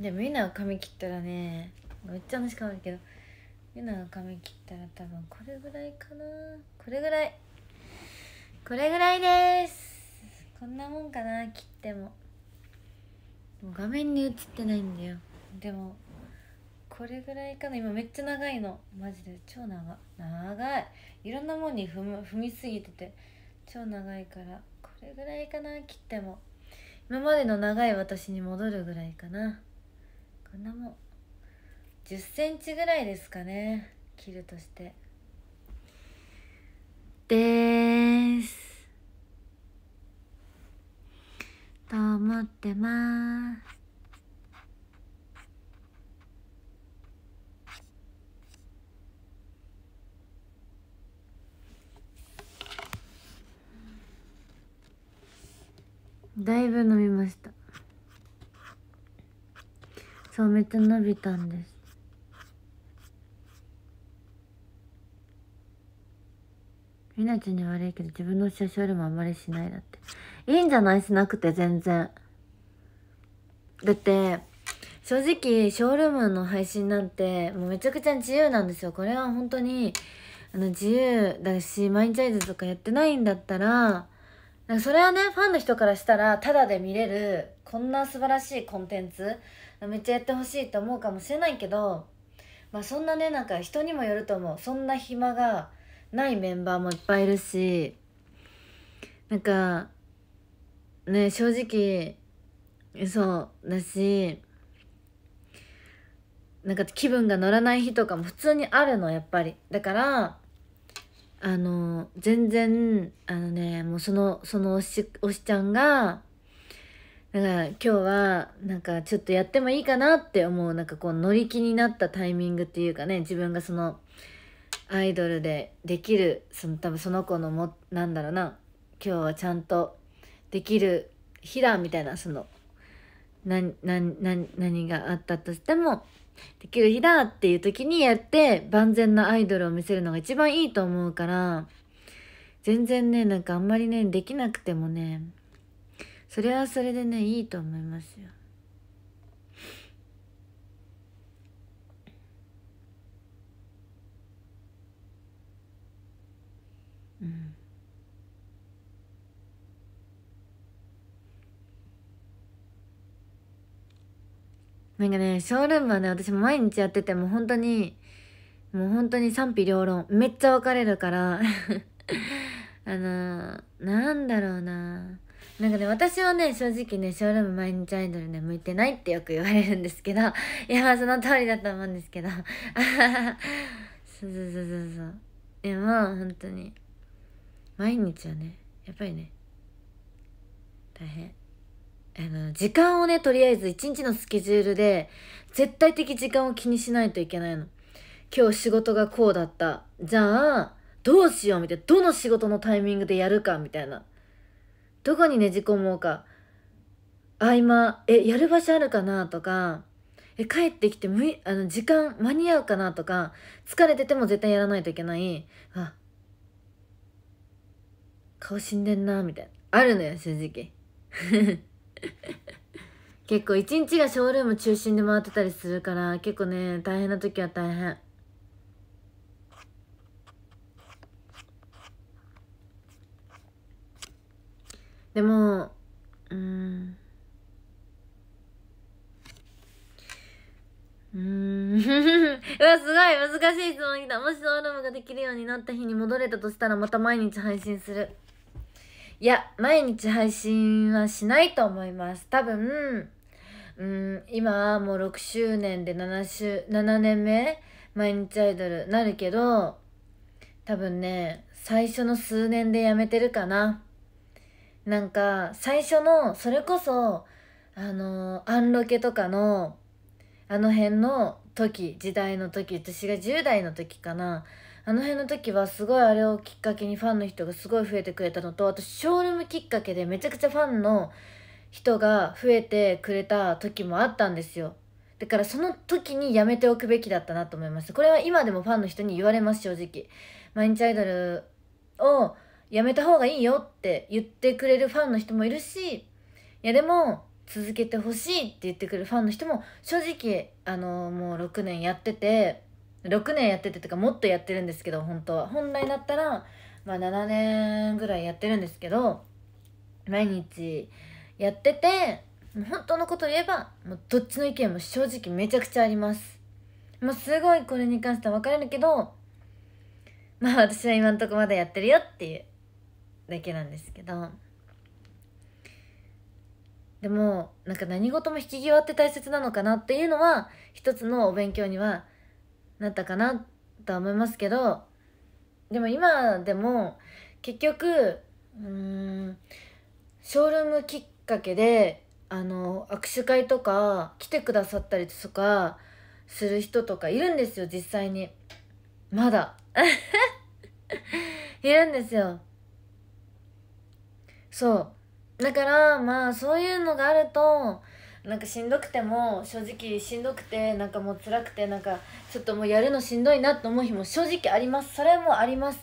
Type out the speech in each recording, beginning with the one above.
でもユナが髪切ったらねめっちゃ話変わるけどユナが髪切ったら多分これぐらいかなこれぐらいこれぐらいですこんなもんかな切っても。画面に映ってないんだよでもこれぐらいかな今めっちゃ長いのマジで超長長いいろんなもんに踏む踏みすぎてて超長いからこれぐらいかな切っても今までの長い私に戻るぐらいかなこんなもん1 0センチぐらいですかね切るとしてですと思ってます。だいぶ伸びましたそうめっちゃ伸びたんですみなちゃんに悪いけど自分の写真よりもあんまりしないだっていいんじゃないしなくて全然。だって、正直、ショールームの配信なんて、もうめちゃくちゃ自由なんですよ。これは本当に、あの、自由だし、マインチャイズとかやってないんだったら、なんかそれはね、ファンの人からしたら、ただで見れる、こんな素晴らしいコンテンツ、めっちゃやってほしいと思うかもしれないけど、まあそんなね、なんか人にもよると思う。そんな暇がないメンバーもいっぱいいるし、なんか、ね正直そうだしなんか気分が乗らない日とかも普通にあるのやっぱりだからあの全然あのねもうそのそのおしおしちゃんがだから今日はなんかちょっとやってもいいかなって思うなんかこう乗り気になったタイミングっていうかね自分がそのアイドルでできるその多分その子のもなんだろうな今日はちゃんとできる日だみたいなその何何があったとしてもできる日だっていう時にやって万全なアイドルを見せるのが一番いいと思うから全然ねなんかあんまりねできなくてもねそれはそれでねいいと思いますよ。なんかね、ショールームはね、私も毎日やってても本当に、もう本当に賛否両論。めっちゃ分かれるから あのー、なんだろうななんかね、私はね、正直ね、ショールーム毎日アイドルね、向いてないってよく言われるんですけど、いや、まあその通りだと思うんですけど そうそうそうそうそう。いや、まあ本当に。毎日はね、やっぱりね、大変。あの時間をねとりあえず一日のスケジュールで絶対的時間を気にしないといけないの。今日仕事がこうだったじゃあどうしようみたいなどの仕事のタイミングでやるかみたいなどこにねじ込もうか合間えやる場所あるかなとかえ帰ってきてむあの時間間に合うかなとか疲れてても絶対やらないといけないあ顔死んでんなみたいなあるのよ正直 結構一日がショールーム中心で回ってたりするから結構ね大変な時は大変でもうんうん うわすごい難しい質問きたもしショールームができるようになった日に戻れたとしたらまた毎日配信するいや、毎日配信はしないと思います。多分、うん、今もう6周年で 7, 週7年目毎日アイドルなるけど多分ね最初の数年でやめてるかななんか最初のそれこそあのアンロケとかのあの辺の時時代の時私が10代の時かなあの辺の時はすごいあれをきっかけにファンの人がすごい増えてくれたのとあとショールームきっかけでめちゃくちゃファンの人が増えてくれた時もあったんですよだからその時にやめておくべきだったなと思いますこれは今でもファンの人に言われます正直毎日アイドルをやめた方がいいよって言ってくれるファンの人もいるしいやでも続けてほしいって言ってくるファンの人も正直あのもう6年やってて6年やっててとかもっとやってるんですけど本当は本来だったら、まあ、7年ぐらいやってるんですけど毎日やってて本当のこと言えばもうどっちの意見も正直めちゃくちゃありますもうすごいこれに関しては分かれるけどまあ私は今んとこまだやってるよっていうだけなんですけどでもなんか何事も引き際って大切なのかなっていうのは一つのお勉強にはなったかなとは思いますけどでも今でも結局うんショールームきっかけであの握手会とか来てくださったりとかする人とかいるんですよ実際にまだ いるんですよそうだからまあそういうのがあるとなんかしんどくても正直しんどくてなんかもう辛くてなんかちょっともうやるのしんどいなと思う日も正直ありますそれもあります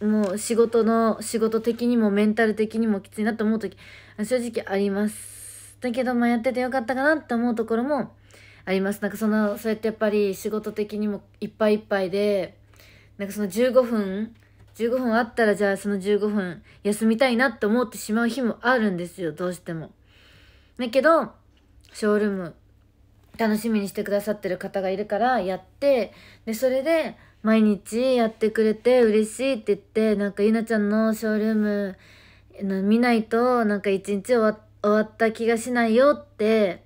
もう仕事の仕事的にもメンタル的にもきついなと思う時正直ありますだけどまあやっててよかったかなって思うところもありますなんかそのそうやってやっぱり仕事的にもいっぱいいっぱいでなんかその15分15分あったらじゃあその15分休みたいなって思ってしまう日もあるんですよどうしても。だけどショールーム楽しみにしてくださってる方がいるからやってでそれで毎日やってくれて嬉しいって言ってなんかゆなちゃんのショールーム見ないとなんか一日終わ終わった気がしないよって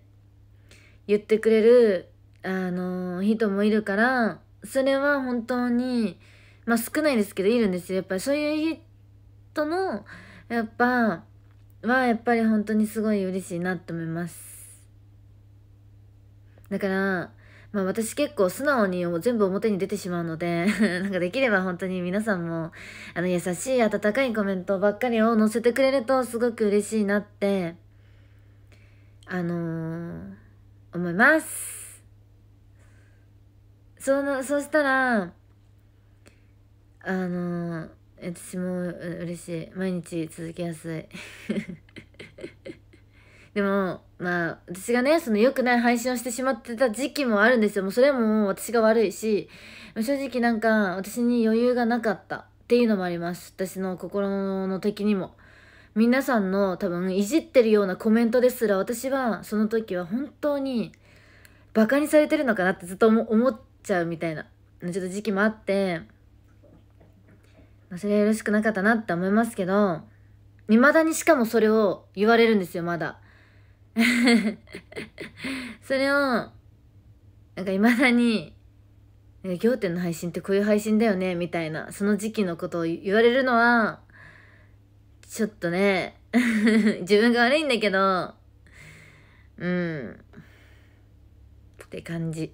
言ってくれるあの人もいるからそれは本当にまあ少ないですけどいるんですよやっぱりそういう人のやっぱはやっぱり本当にすごい嬉しいなって思います。だから、まあ私結構素直に全部表に出てしまうので なんかできれば本当に皆さんも、あの優しい温かいコメントばっかりを載せてくれるとすごく嬉しいなって、あのー、思います。その、そしたら、あのー、私も嬉しい。毎日続けやすい。でも、まあ、私がね、その良くない配信をしてしまってた時期もあるんですよ。もうそれも私が悪いし、正直なんか私に余裕がなかったっていうのもあります。私の心の敵にも。皆さんの多分いじってるようなコメントですら私はその時は本当にバカにされてるのかなってずっと思っちゃうみたいなちょっと時期もあって、まあ、それはよろしくなかったなって思いますけど未だにしかもそれを言われるんですよまだ それを、なんか未だに、仰天の配信ってこういう配信だよね、みたいな、その時期のことを言われるのは、ちょっとね、自分が悪いんだけど、うん。って感じ。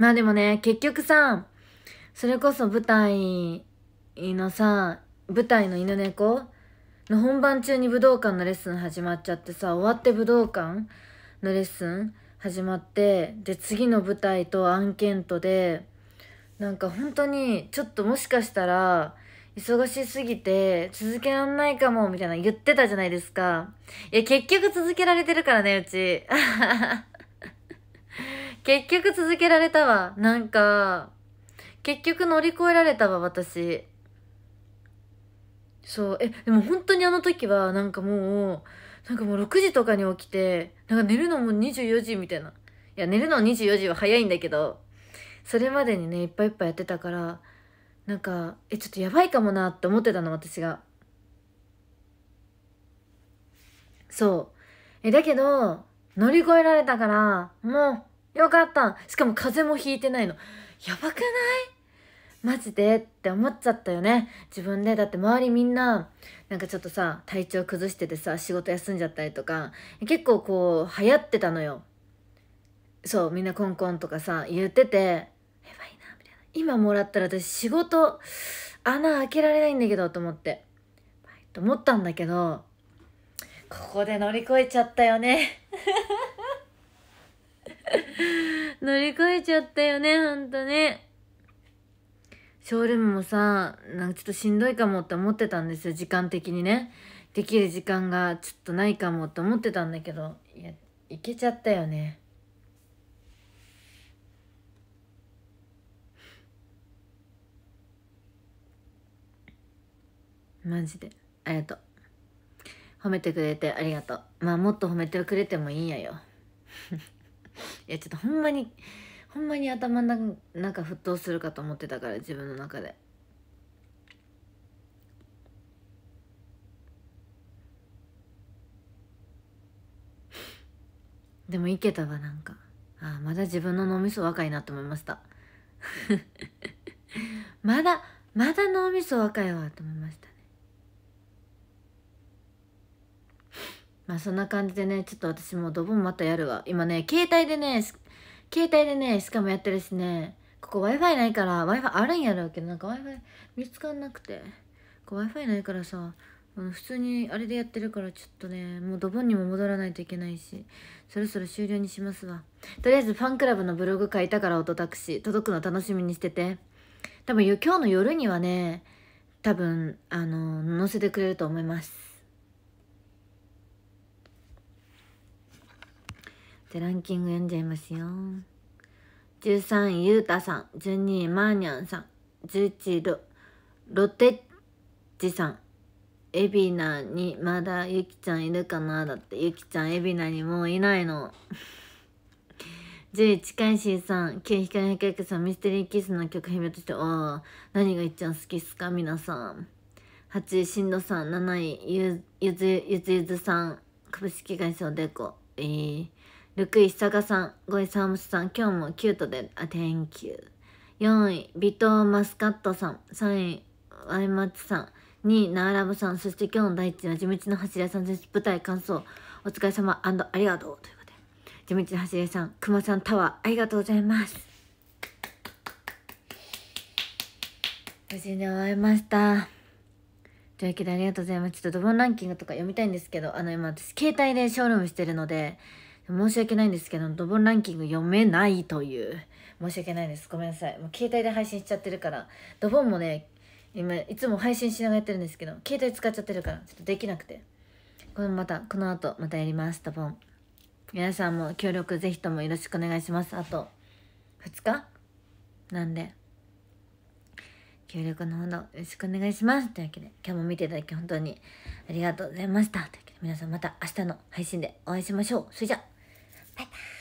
まあでもね、結局さ、それこそ舞台のさ、舞台の犬猫の本番中に武道館のレッスン始まっちゃってさ、終わって武道館のレッスン始まって、で、次の舞台とアンケートで、なんか本当にちょっともしかしたら、忙しすぎて続けらんないかもみたいな言ってたじゃないですか。いや、結局続けられてるからね、うち。結局続けられたわ。なんか、結局乗り越えられたわ、私。そう。え、でも本当にあの時は、なんかもう、なんかもう6時とかに起きて、なんか寝るのも24時みたいな。いや、寝るの24時は早いんだけど、それまでにね、いっぱいいっぱいやってたから、なんか、え、ちょっとやばいかもなって思ってたの、私が。そう。え、だけど、乗り越えられたから、もう、よかったしかも風邪もひいてないのやばくないマジでって思っちゃったよね自分でだって周りみんななんかちょっとさ体調崩しててさ仕事休んじゃったりとか結構こう流行ってたのよそうみんなコンコンとかさ言っててやばいなみたいな今もらったら私仕事穴開けられないんだけどと思ってと思ったんだけどここで乗り越えちゃったよね 乗り越えちゃったよね、ほんとね。ショールームもさ、なんかちょっとしんどいかもって思ってたんですよ、時間的にね。できる時間がちょっとないかもって思ってたんだけど、いや、いけちゃったよね。マジで。ありがとう。褒めてくれてありがとう。まあもっと褒めてくれてもいいんやよ。いやちょっとほんまにほんまに頭の中沸騰するかと思ってたから自分の中で。でもいけたわなんかああまだ自分の脳みそ若いなと思いました まだまだ脳みそ若いわと思いましたまあそんな感じでね、ちょっと私もドボンまたやるわ。今ね、携帯でね、携帯でね、しかもやってるしね、ここ Wi-Fi ないから、Wi-Fi あるんやろうけど、なんか Wi-Fi 見つかんなくて。Wi-Fi ないからさ、普通にあれでやってるからちょっとねもうドボンにも戻らないといけないしそろそろ終了にしますわとりあえずファンクラブのブログ書いたから音タクシー届くの楽しみにしてて多分今日の夜にはね多分あの載せてくれると思いますじゃランキング読んじゃいますよ。13位、ゆうたさん。12位、まーにゃんさん。11位、ロロテッジさん。エビナにまだゆきちゃんいるかなだって。ゆきちゃん、エビナにもういないの。10位、近いしーさん。9位、光の客さん。ミステリーキスの曲姫として、おー、何がいっちゃん好きっすか皆さん。8位、しんどさん。7位、ゆゆずゆずゆずさん。株式会社おでこ。えー6位、サガさん。5位、サムスさん。今日もキュートで、あ、Thank you。4位、ビトーマスカットさん。三位、アイマツさん。二位、ナーラブさん。そして今日の第一は地道の走り屋さんです。舞台感想、お疲れ様ありがとう。ということで、地道の走り屋さん、くまさんタワー、ありがとうございます。無事に終わりました。というわけでありがとうございます。ちょっとドボンランキングとか読みたいんですけど、あの今私携帯でショールームしてるので、申し訳ないんですけど、ドボンランキング読めないという。申し訳ないです。ごめんなさい。もう携帯で配信しちゃってるから、ドボンもね、今、いつも配信しながらやってるんですけど、携帯使っちゃってるから、ちょっとできなくて。このまた、この後、またやります、ドボン。皆さんも協力ぜひともよろしくお願いします。あと、2日なんで、協力のほどよろしくお願いします。というわけで、今日も見ていただき本当にありがとうございました。というわけで、皆さんまた明日の配信でお会いしましょう。それじゃあバイバイ